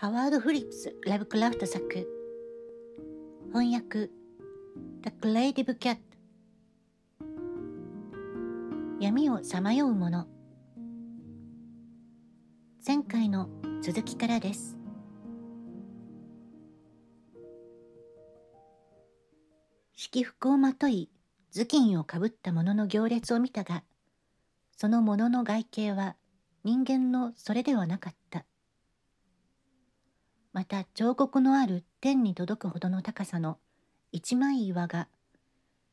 ハワード・フリップス・ラブクラフト作翻訳 The Creative Cat 闇をさまようもの前回の続きからです式服をまとい頭巾をかぶった者の行列を見たがその者の外形は人間のそれではなかった。また彫刻のある天に届くほどの高さの一枚岩が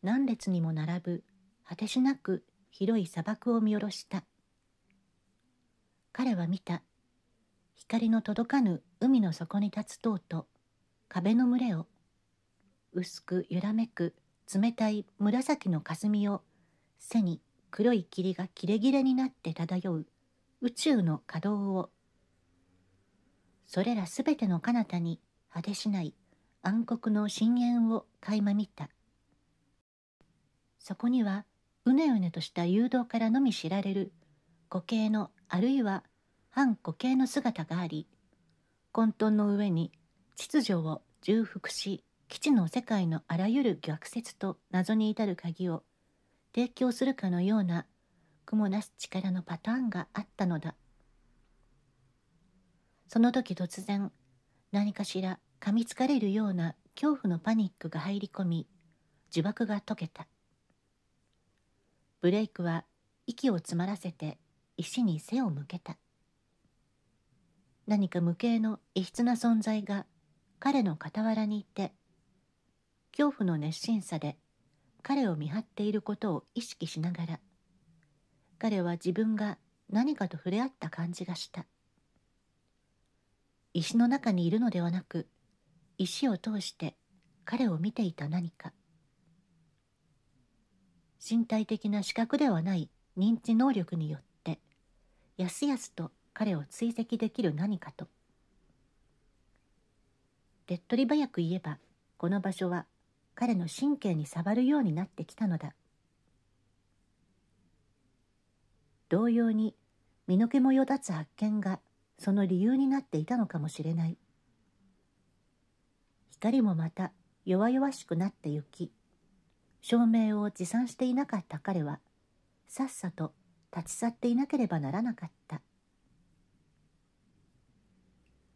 何列にも並ぶ果てしなく広い砂漠を見下ろした彼は見た光の届かぬ海の底に立つ塔と壁の群れを薄く揺らめく冷たい紫の霞を背に黒い霧が切れ切れになって漂う宇宙の稼働をそれらすべての彼方に果てしない暗黒の深淵を垣間見たそこにはうねうねとした誘導からのみ知られる固形のあるいは反固形の姿があり混沌の上に秩序を重複し基地の世界のあらゆる逆説と謎に至る鍵を提供するかのような雲なす力のパターンがあったのだその時突然何かしら噛みつかれるような恐怖のパニックが入り込み呪縛が解けたブレイクは息を詰まらせて石に背を向けた何か無形の異質な存在が彼の傍らにいて恐怖の熱心さで彼を見張っていることを意識しながら彼は自分が何かと触れ合った感じがした石の中にいるのではなく石を通して彼を見ていた何か身体的な視覚ではない認知能力によってやすやすと彼を追跡できる何かと手っ取り早く言えばこの場所は彼の神経に触るようになってきたのだ同様に身の毛もよだつ発見がその理由になっていたのかもしれない光もまた弱々しくなってゆき照明を持参していなかった彼はさっさと立ち去っていなければならなかった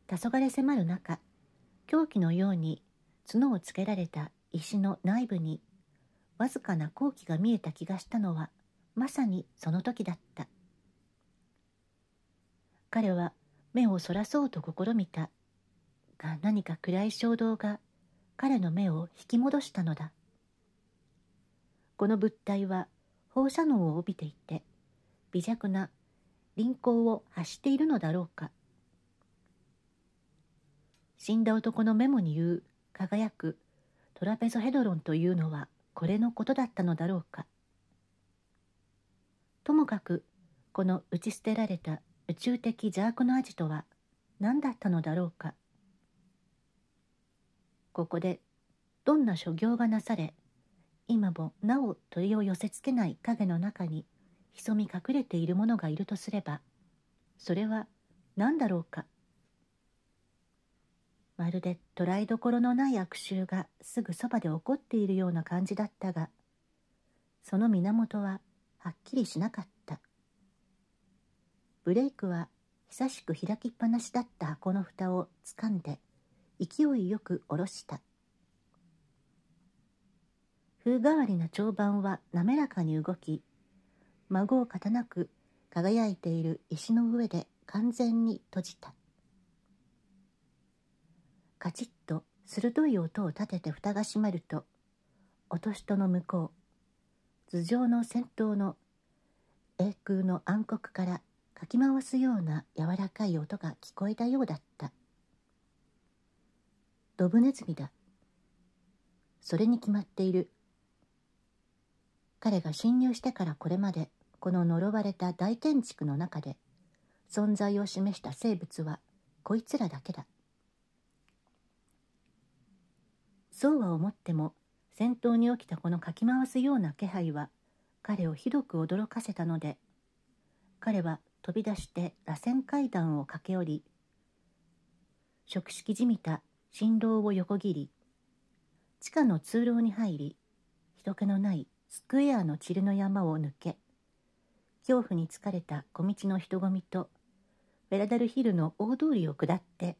黄昏迫る中狂気のように角をつけられた石の内部にわずかな好機が見えた気がしたのはまさにその時だった彼は目をそらそうと試みたが何か暗い衝動が彼の目を引き戻したのだこの物体は放射能を帯びていて微弱な輪行を発しているのだろうか死んだ男のメモに言う輝くトラペゾヘドロンというのはこれのことだったのだろうかともかくこの打ち捨てられた宇宙的邪悪のアジとは何だったのだろうかここでどんな所業がなされ今もなお鳥を寄せつけない影の中に潜み隠れているものがいるとすればそれは何だろうかまるで捉えどころのない悪臭がすぐそばで起こっているような感じだったがその源ははっきりしなかったブレイクは久しく開きっぱなしだった箱の蓋をつかんで勢いよく下ろした風変わりな蝶番は滑らかに動き孫をたなく輝いている石の上で完全に閉じたカチッと鋭い音を立てて蓋が閉まると落とし戸の向こう頭上の先頭の栄空の暗黒からかき回すような柔らかい音が聞こえたようだったドブネズミだそれに決まっている彼が侵入してからこれまでこの呪われた大建築の中で存在を示した生物はこいつらだけだそうは思っても戦闘に起きたこのかき回すような気配は彼をひどく驚かせたので彼は飛び出して螺旋階段を駆け下り職式じみた振動を横切り地下の通路に入り人気のないスクエアのルの山を抜け恐怖に疲れた小道の人混みとベラダルヒルの大通りを下って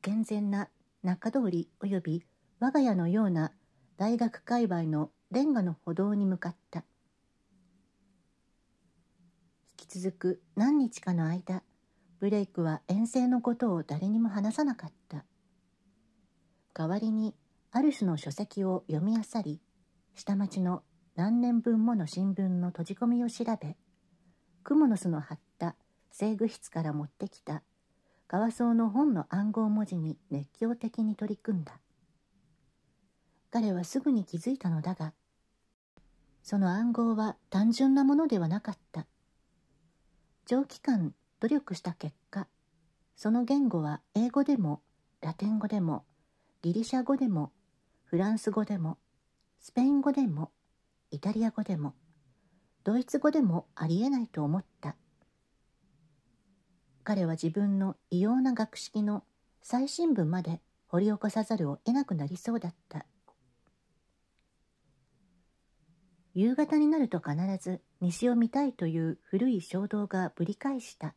健全な中通り及び我が家のような大学界隈のレンガの歩道に向かった続く何日かの間ブレイクは遠征のことを誰にも話さなかった代わりにアルスの書籍を読み漁り下町の何年分もの新聞の閉じ込みを調べクモの巣の張った制具室から持ってきた川荘の本の暗号文字に熱狂的に取り組んだ彼はすぐに気づいたのだがその暗号は単純なものではなかった長期間努力した結果その言語は英語でもラテン語でもギリシャ語でもフランス語でもスペイン語でもイタリア語でもドイツ語でもありえないと思った彼は自分の異様な学識の最深部まで掘り起こさざるを得なくなりそうだった夕方になると必ず西を見たいという古い衝動がぶり返した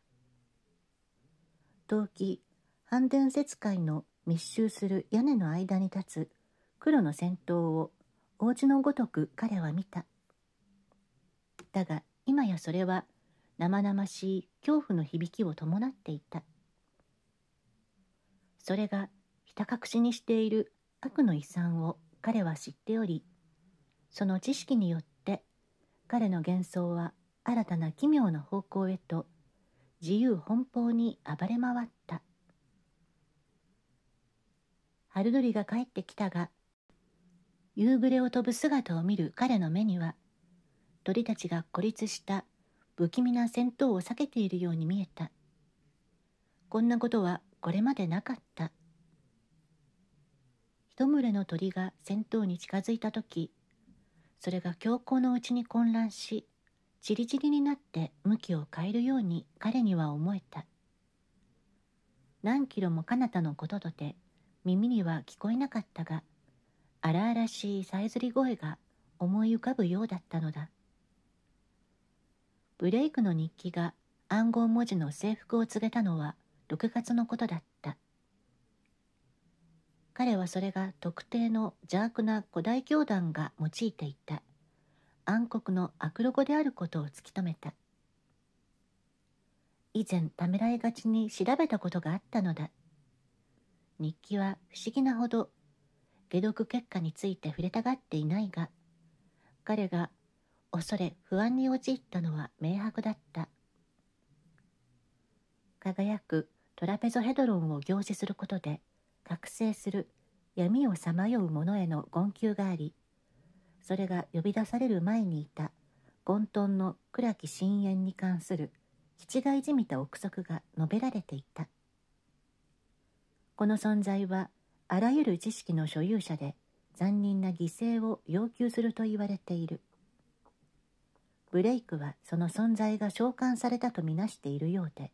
陶器半伝説界の密集する屋根の間に立つ黒の戦闘を王子のごとく彼は見ただが今やそれは生々しい恐怖の響きを伴っていたそれがひた隠しにしている悪の遺産を彼は知っておりその知識によっ彼の幻想は新たな奇妙な方向へと自由奔放に暴れ回った春鳥が帰ってきたが夕暮れを飛ぶ姿を見る彼の目には鳥たちが孤立した不気味な戦闘を避けているように見えたこんなことはこれまでなかった一群れの鳥が戦闘に近づいた時それが強行のうちに混乱しちりちりになって向きを変えるように彼には思えた何キロも彼方のこととて耳には聞こえなかったが荒々しいさえずり声が思い浮かぶようだったのだブレイクの日記が暗号文字の制服を告げたのは6月のことだった彼はそれが特定の邪悪な古代教団が用いていた暗黒の悪ロ語であることを突き止めた以前ためらいがちに調べたことがあったのだ日記は不思議なほど解毒結果について触れたがっていないが彼が恐れ不安に陥ったのは明白だった輝くトラペゾヘドロンを凝視することで覚醒する闇をさまよう者への言及がありそれが呼び出される前にいた混沌の暗き深淵に関する気違いじみた憶測が述べられていたこの存在はあらゆる知識の所有者で残忍な犠牲を要求すると言われているブレイクはその存在が召喚されたとみなしているようで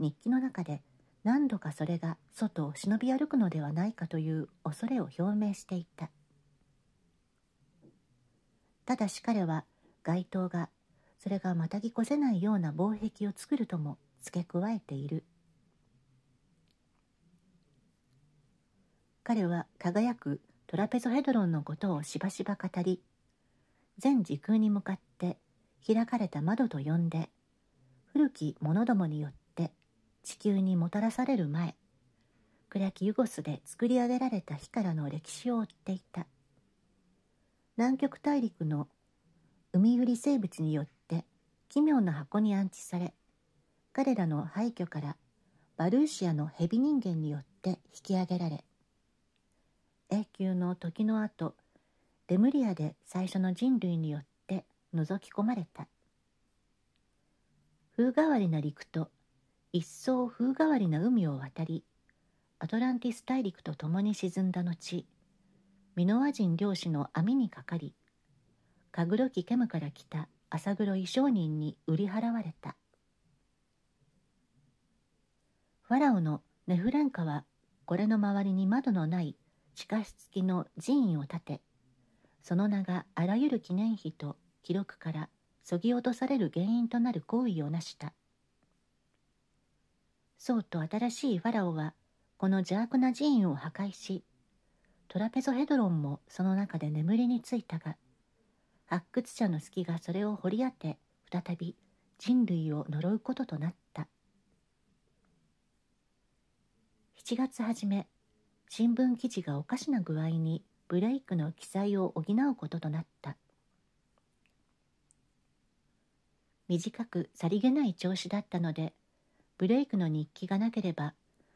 日記の中で何度かそれが外を忍び歩くのではないかという恐れを表明していたただし彼は街灯がそれがまたぎ越せないような防壁を作るとも付け加えている彼は輝くトラペゾヘドロンのことをしばしば語り全時空に向かって開かれた窓と呼んで古き者どもによって地球にもたらされる前暗きユゴスで作り上げられた日からの歴史を追っていた南極大陸の海ゆり生物によって奇妙な箱に安置され彼らの廃墟からバルーシアの蛇人間によって引き上げられ永久の時の後レムリアで最初の人類によって覗き込まれた風変わりな陸と一層風変わりな海を渡りアトランティス大陸と共に沈んだ後ミノワ人漁師の網にかかりカグロキケムから来た朝黒衣商人に売り払われたファラオのネフランカはこれの周りに窓のない地下室付きの寺院を建てその名があらゆる記念碑と記録からそぎ落とされる原因となる行為を成したそうと新しいファラオはこの邪悪な寺院を破壊しトラペゾヘドロンもその中で眠りについたが発掘者の隙がそれを掘り当て再び人類を呪うこととなった7月初め新聞記事がおかしな具合にブレイクの記載を補うこととなった短くさりげない調子だったのでブレイクの日記がなければ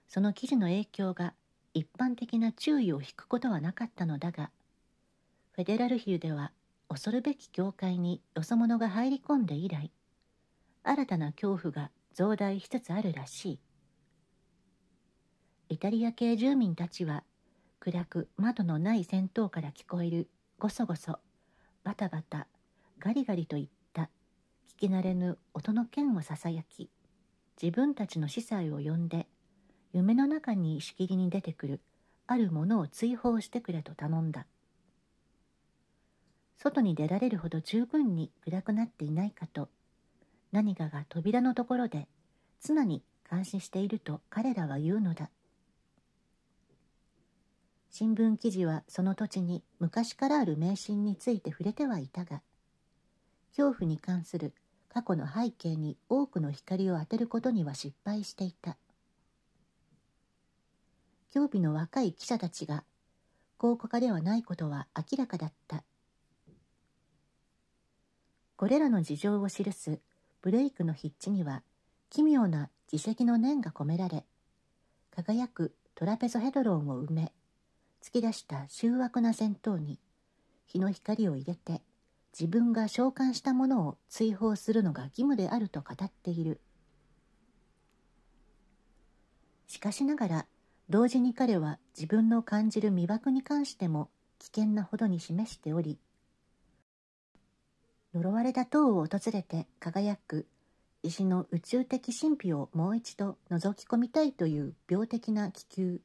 その記事の影響が一般的な注意を引くことはなかったのだがフェデラルヒルでは恐るべき教会によそ者が入り込んで以来新たな恐怖が増大しつつあるらしいイタリア系住民たちは暗く窓のない戦闘から聞こえるごそごそバタバタガリガリといった聞き慣れぬ音の剣をささやき自分たちの司祭を呼んで夢の中にしきりに出てくるあるものを追放してくれと頼んだ外に出られるほど十分に暗くなっていないかと何かが扉のところで常に監視していると彼らは言うのだ新聞記事はその土地に昔からある迷信について触れてはいたが恐怖に関する過去の背景に多くの光を当てることには失敗していた興味の若い記者たちが考古家ではないことは明らかだったこれらの事情を記すブレイクの筆致には奇妙な自責の念が込められ輝くトラペゾヘドロンを埋め突き出した醜悪な戦闘に日の光を入れて自分が召喚したものを追放するのが義務であると語っているしかしながら同時に彼は自分の感じる魅惑に関しても危険なほどに示しており呪われた塔を訪れて輝く石の宇宙的神秘をもう一度覗き込みたいという病的な気球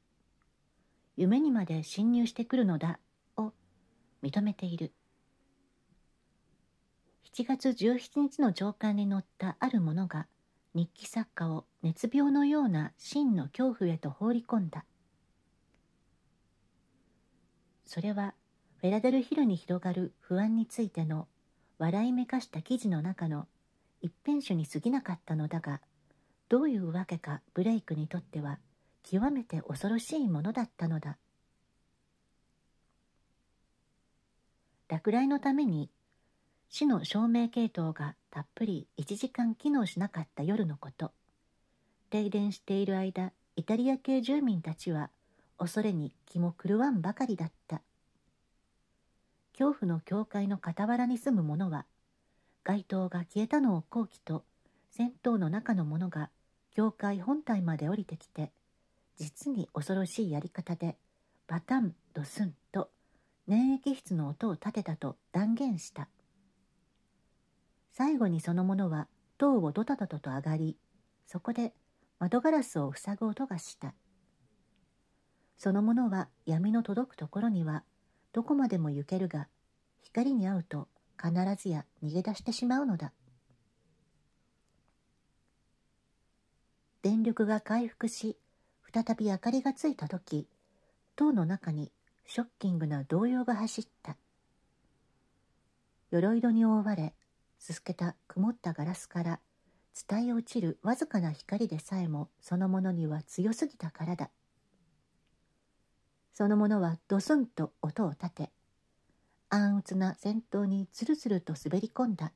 夢にまで侵入してくるのだを認めている7月17日の上巻に載ったあるものが日記作家を熱病のような真の恐怖へと放り込んだそれはフェラデルヒルに広がる不安についての笑いめかした記事の中の一編集に過ぎなかったのだがどういうわけかブレイクにとっては極めて恐ろしいものだったのだ落雷のために市の照明系統がたっぷり1時間機能しなかった夜のこと停電している間イタリア系住民たちは恐れに気も狂わんばかりだった恐怖の教会の傍らに住む者は街灯が消えたのを好機と戦闘の中の者が教会本体まで降りてきて実に恐ろしいやり方でバタンドスンと粘液質の音を立てたと断言した。最後にそのものは塔をドタドタと上がりそこで窓ガラスを塞ぐ音がしたそのものは闇の届くところにはどこまでも行けるが光に合うと必ずや逃げ出してしまうのだ電力が回復し再び明かりがついた時塔の中にショッキングな動揺が走った鎧戸に覆われすすけた曇ったガラスから伝え落ちるわずかな光でさえもそのものには強すぎたからだそのものはドスンと音を立て暗鬱な先頭につるつると滑り込んだ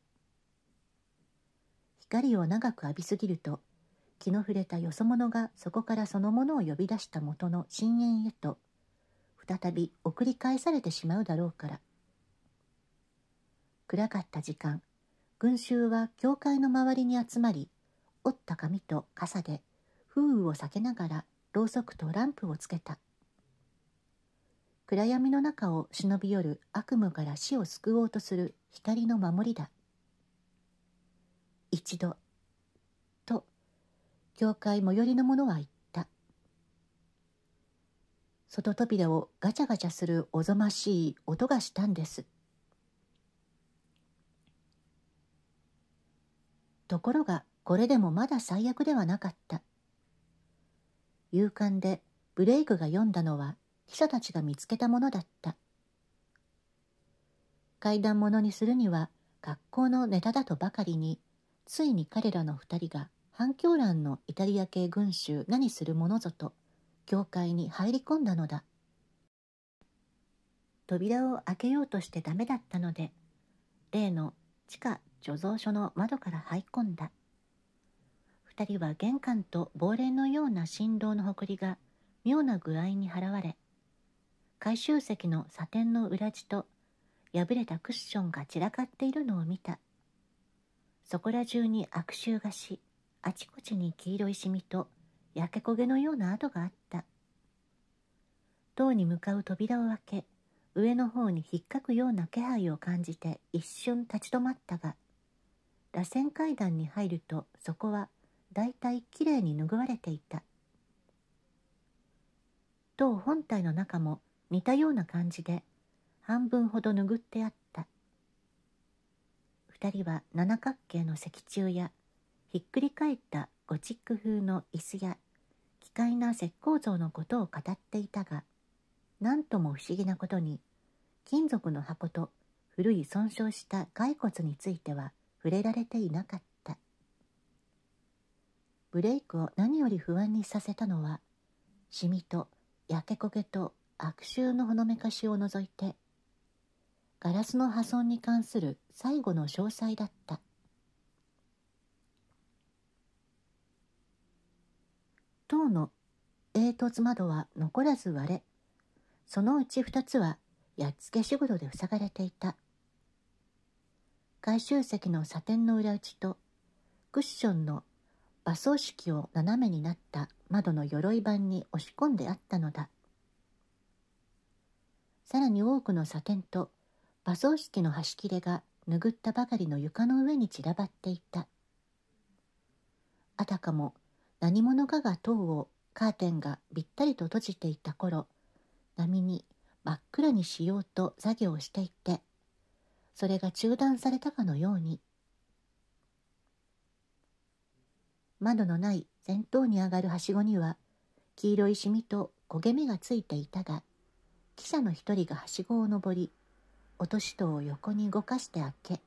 光を長く浴びすぎると気の触れたよそ者がそこからそのものを呼び出した元の深淵へと再び送り返されてしまうだろうから暗かった時間群衆は教会の周りに集まり折った紙と傘で風雨を避けながらろうそくとランプをつけた暗闇の中を忍び寄る悪夢から死を救おうとする光の守りだ一度と教会最寄りの者は言った外扉をガチャガチャするおぞましい音がしたんですところがこれでもまだ最悪ではなかった勇敢でブレイクが読んだのは記者たちが見つけたものだった怪談ものにするには学校のネタだとばかりについに彼らの2人が反響欄のイタリア系群衆何するものぞと教会に入り込んだのだ扉を開けようとしてダメだったので例の地下貯蔵所の窓から這い込んだ2人は玄関と亡霊のような振動のほこりが妙な具合に払われ回収席のサテンの裏地と破れたクッションが散らかっているのを見たそこら中に悪臭がしあちこちに黄色いシミと焼け焦げのような跡があった塔に向かう扉を開け上の方に引っかくような気配を感じて一瞬立ち止まったが螺旋階段に入るとそこはだいたいきれいに拭われていた塔本体の中も似たような感じで半分ほど拭ってあった2人は七角形の石柱やひっくり返ったゴチック風の椅子や奇怪な石膏像のことを語っていたが何とも不思議なことに金属の箱と古い損傷した骸骨については触れられていなかったブレイクを何より不安にさせたのはシミと焼け焦げと悪臭のほのめかしを除いてガラスの破損に関する最後の詳細だった塔の煙突窓は残らず割れそのうち2つはやっつけ仕事で塞がれていた回収席のサテンの裏打ちとクッションの馬装式を斜めになった窓の鎧板に押し込んであったのださらに多くのサテンと馬装式の端切れが拭ったばかりの床の上に散らばっていたあたかも何者かが塔をカーテンがびったりと閉じていた頃波に真っ暗にしようと作業していてそれが中断されたかのように窓のない前頭に上がるはしごには黄色いシミと焦げ目がついていたが記者の一人がはしごを登り落とし戸を横に動かして開け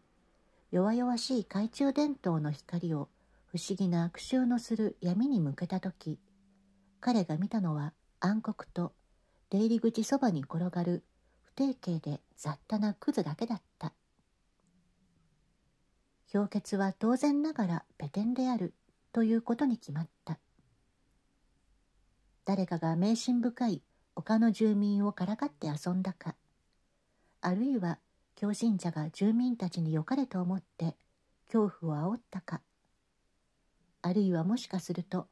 弱々しい懐中電灯の光を不思議な悪臭のする闇に向けた時彼が見たのは暗黒と出入り口そばに転がる不定形で雑多なクズだけだった氷結は当然ながらペテンであるということに決まった誰かが迷信深い丘の住民をからかって遊んだかあるいは狂信者が住民たちに良かれと思って恐怖を煽ったかあるいはもしかすると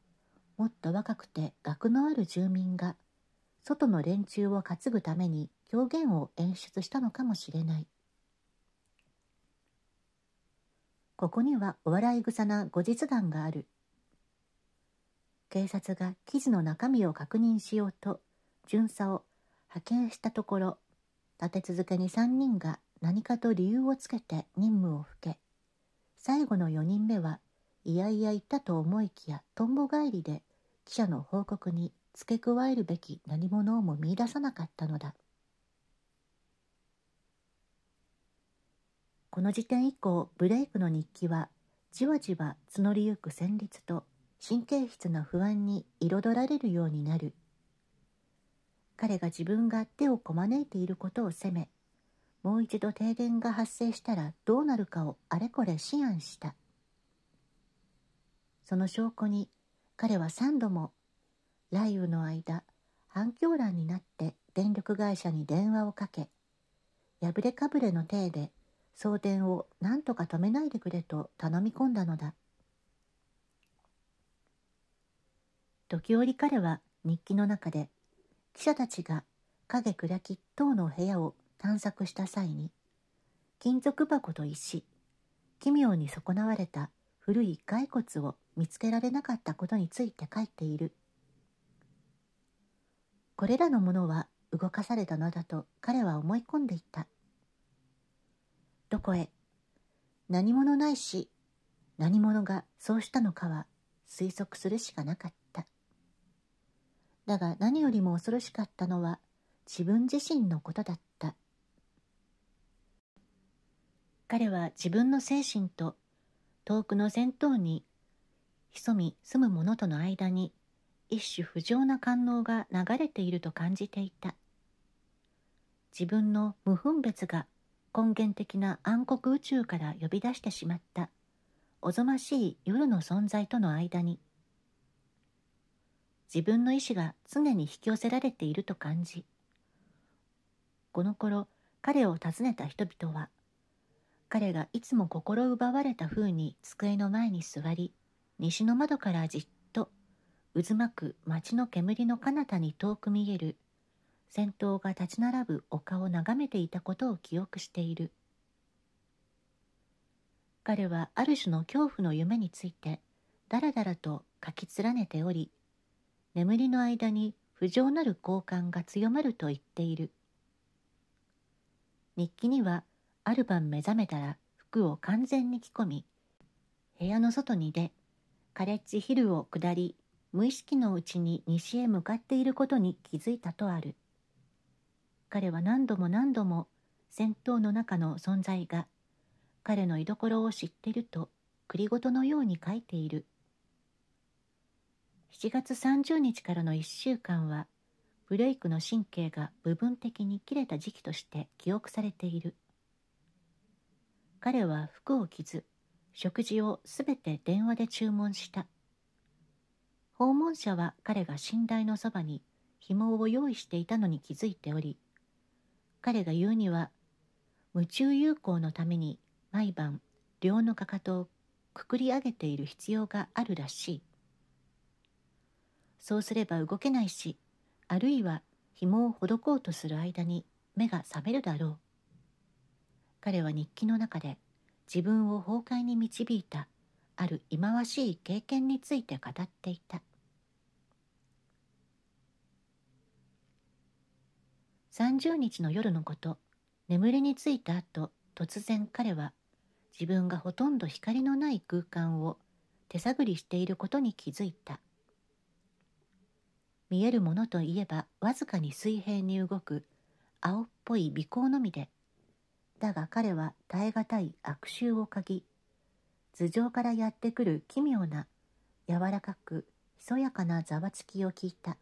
もっと若くて学のある住民が外の連中を担ぐために狂言を演出したのかもしれないここにはお笑い草な後日談がある。警察が記事の中身を確認しようと、巡査を派遣したところ、立て続けに3人が何かと理由をつけて任務を受け、最後の4人目はいやいや言ったと思いきやとんぼ返りで記者の報告に付け加えるべき何者をも見出さなかったのだ。この時点以降ブレイクの日記はじわじわ募りゆく旋律と神経質な不安に彩られるようになる彼が自分が手をこまねいていることを責めもう一度停電が発生したらどうなるかをあれこれ思案したその証拠に彼は3度も雷雨の間反響欄になって電力会社に電話をかけ破れかぶれの体で送電を何とか止めないでくれと頼み込んだのだ時折彼は日記の中で記者たちが影暗き等の部屋を探索した際に金属箱と石奇妙に損なわれた古い骸骨を見つけられなかったことについて書いているこれらのものは動かされたのだと彼は思い込んでいたどこへ何もないし何者がそうしたのかは推測するしかなかっただが何よりも恐ろしかったのは自分自身のことだった彼は自分の精神と遠くの先頭に潜み住む者との間に一種不浄な感能が流れていると感じていた自分の無分別が根源的な暗黒宇宙から呼び出してしまったおぞましい夜の存在との間に自分の意志が常に引き寄せられていると感じこの頃彼を訪ねた人々は彼がいつも心奪われた風に机の前に座り西の窓からじっと渦巻く町の煙の彼方に遠く見える戦闘が立ち並ぶ丘を眺めていたことを記憶している彼はある種の恐怖の夢についてだらだらと書き連ねており眠りの間に不浄なる好感が強まると言っている日記にはある晩目覚めたら服を完全に着込み部屋の外に出カレッジヒルを下り無意識のうちに西へ向かっていることに気づいたとある。彼は何度も何度も戦闘の中の存在が彼の居所を知ってると栗ごとのように書いている7月30日からの1週間はブレイクの神経が部分的に切れた時期として記憶されている彼は服を着ず食事をすべて電話で注文した訪問者は彼が寝台のそばに紐を用意していたのに気づいており彼が言うには夢中友好のために毎晩両のかかとをくくり上げている必要があるらしいそうすれば動けないしあるいは紐をほどこうとする間に目が覚めるだろう彼は日記の中で自分を崩壊に導いたある忌まわしい経験について語っていた30日の夜のこと眠りについた後突然彼は自分がほとんど光のない空間を手探りしていることに気づいた見えるものといえばわずかに水平に動く青っぽい微光のみでだが彼は耐え難い悪臭を嗅ぎ頭上からやってくる奇妙な柔らかくひそやかなざわつきを聞いた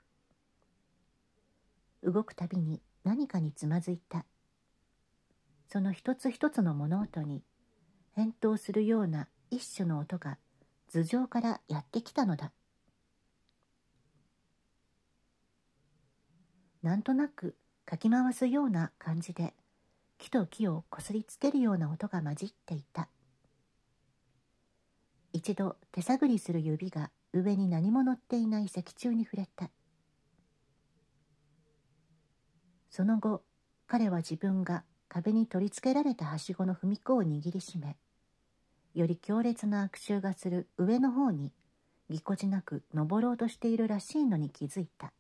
動くたびに何かにつまずいたその一つ一つの物音に返答するような一種の音が頭上からやってきたのだなんとなくかき回すような感じで木と木をこすりつけるような音が混じっていた一度手探りする指が上に何も乗っていない石柱に触れたその後彼は自分が壁に取り付けられたはしごの踏み子を握りしめより強烈な悪臭がする上の方にぎこちなく登ろうとしているらしいのに気づいた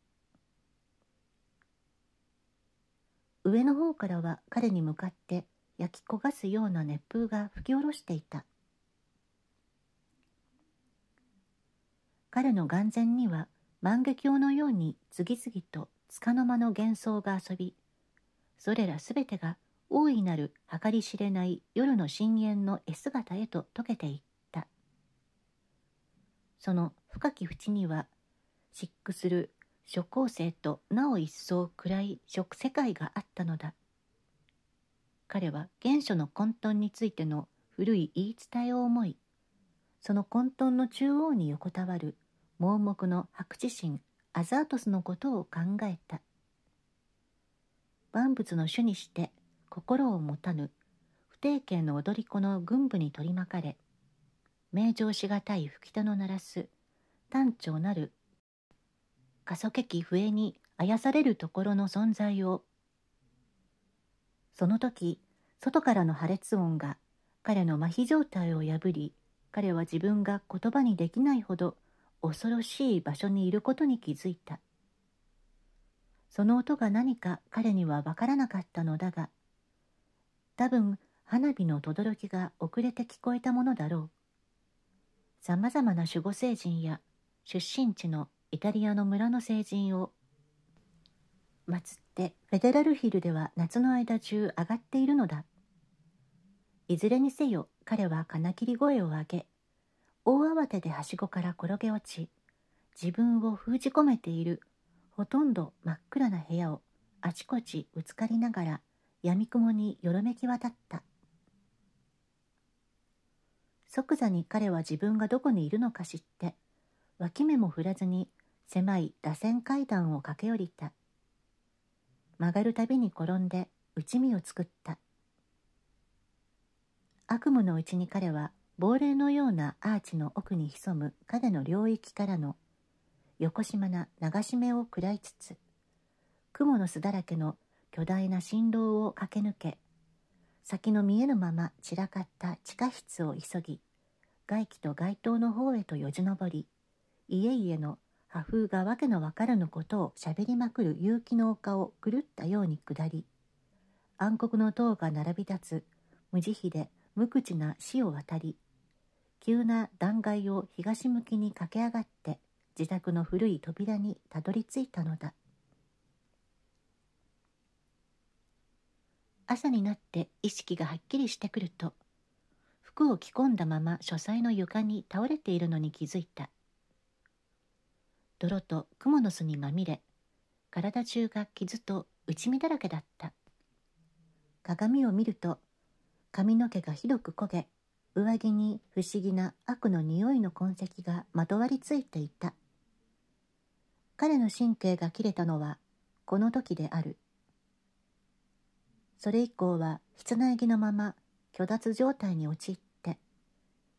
上の方からは彼に向かって焼き焦がすような熱風が吹き下ろしていた彼の眼前には万華鏡のように次々と束の間の幻想が遊びそれらすべてが大いなる計り知れない夜の深淵の絵姿へと溶けていったその深き淵には漆喰する諸行星となお一層暗い食世界があったのだ彼は原初の混沌についての古い言い伝えを思いその混沌の中央に横たわる盲目の白痴心アザートスのことを考えた万物の主にして心を持たぬ不定形の踊り子の軍部に取り巻かれ名状しがたい吹き手の鳴らす単調なる過疎劇笛にあやされるところの存在をその時外からの破裂音が彼の麻痺状態を破り彼は自分が言葉にできないほど恐ろしい場所にいることに気づいたその音が何か彼には分からなかったのだが多分花火の轟が遅れて聞こえたものだろうさまざまな守護聖人や出身地のイタリアの村の聖人を祀ってフェデラルヒルでは夏の間中上がっているのだいずれにせよ彼は金切り声を上げ大慌てではしごから転げ落ち自分を封じ込めているほとんど真っ暗な部屋をあちこちぶつかりながらやみくもによろめき渡った即座に彼は自分がどこにいるのか知って脇目も振らずに狭い螺旋階段を駆け下りた曲がるたびに転んで打ち身を作った悪夢のうちに彼は亡霊のようなアーチの奥に潜む彼の領域からの横島な流し目を食らいつつ蜘蛛の巣だらけの巨大な振動を駆け抜け先の見えぬまま散らかった地下室を急ぎ外気と街灯の方へとよじ登り家々の破風がわけのわからぬことをしゃべりまくる有機の丘をぐるったように下り暗黒の塔が並び立つ無慈悲で無口な死を渡り急な断崖を東向きに駆け上がって自宅の古い扉にたどり着いたのだ朝になって意識がはっきりしてくると服を着込んだまま書斎の床に倒れているのに気づいた泥と蜘蛛の巣にまみれ体中が傷と内身だらけだった鏡を見ると髪の毛がひどく焦げ上着に不思議な悪の匂いの痕跡がまとわりついていた彼の神経が切れたのはこの時であるそれ以降は室内着のまま虚脱状態に陥って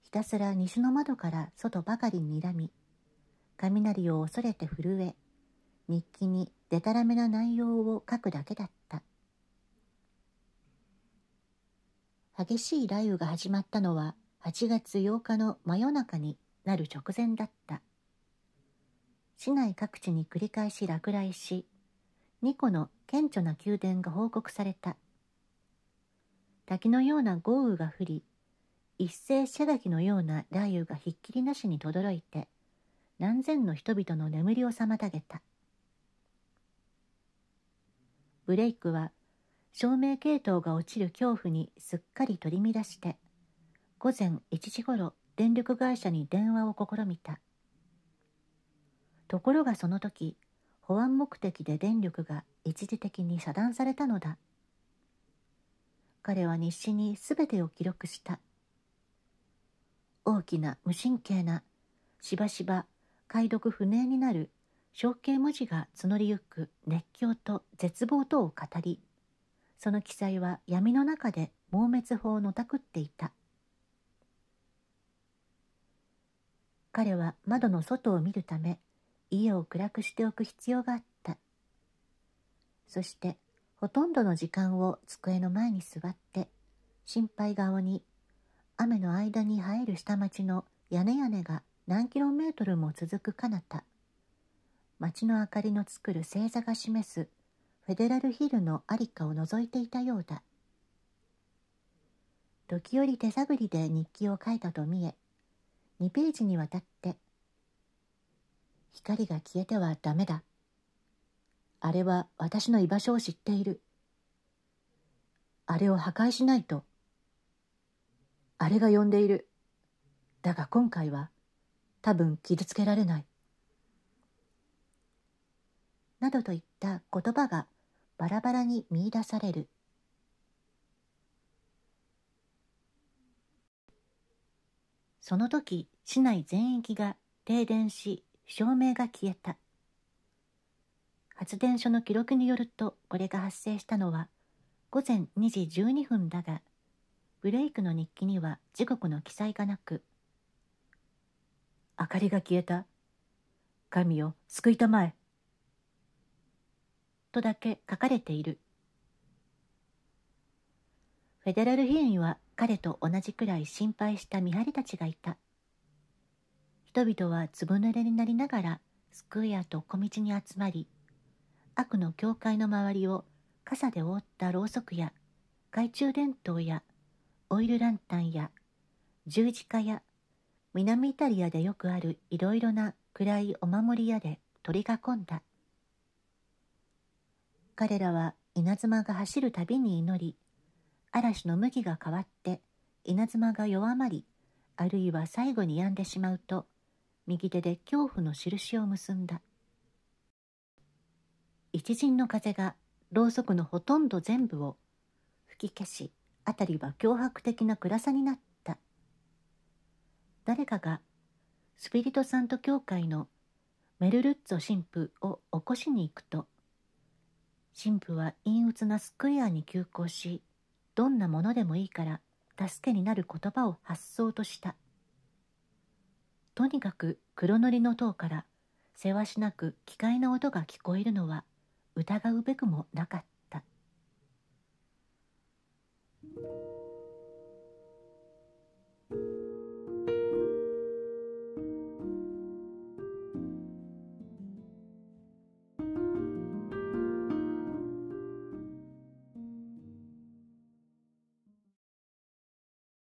ひたすら西の窓から外ばかりにらみ雷を恐れて震え日記にでたらめな内容を書くだけだっ激しい雷雨が始まったのは8月8日の真夜中になる直前だった。市内各地に繰り返し落雷し、2個の顕著な宮殿が報告された。滝のような豪雨が降り、一斉射撃のような雷雨がひっきりなしに轟いて、何千の人々の眠りを妨げた。ブレイクは照明系統が落ちる恐怖にすっかり取り乱して午前1時ごろ電力会社に電話を試みたところがその時保安目的で電力が一時的に遮断されたのだ彼は日誌に全てを記録した大きな無神経なしばしば解読不明になる象形文字が募りゆく熱狂と絶望とを語りその記載は闇の中で盲滅法のたくっていた彼は窓の外を見るため家を暗くしておく必要があったそしてほとんどの時間を机の前に座って心配顔に雨の間に生える下町の屋根屋根が何キロメートルも続く彼方町の明かりの作る星座が示すフェデラルヒルのありかを覗いていたようだ時折手探りで日記を書いたと見え2ページにわたって「光が消えてはダメだ」「あれは私の居場所を知っている」「あれを破壊しないと」「あれが呼んでいる」「だが今回は多分傷つけられない」などといった言葉がバラバラに見出されるその時市内全域が停電し照明が消えた発電所の記録によるとこれが発生したのは午前2時12分だがブレイクの日記には時刻の記載がなく明かりが消えた神よ救いたまえとだけ書かれている。フェデラル議員は彼と同じくらい心配した見張りたちがいた。人々はずぶ濡れになりながらスクエアと小道に集まり、悪の教会の周りを傘で覆ったろうそくや懐中電灯やオイルランタンや十字架や南イタリアでよくあるいろいろな暗いお守り屋で取り囲んだ。彼らは稲妻が走るたびに祈り、嵐の向きが変わって稲妻が弱まり、あるいは最後に病んでしまうと、右手で恐怖の印を結んだ。一陣の風がろうそくのほとんど全部を吹き消し、辺りは脅迫的な暗さになった。誰かがスピリトサント教会のメルルッツォ神父を起こしに行くと、神父は陰鬱なスクエアに急行しどんなものでもいいから助けになる言葉を発そうとしたとにかく黒塗りの塔からせわしなく機械の音が聞こえるのは疑うべくもなかった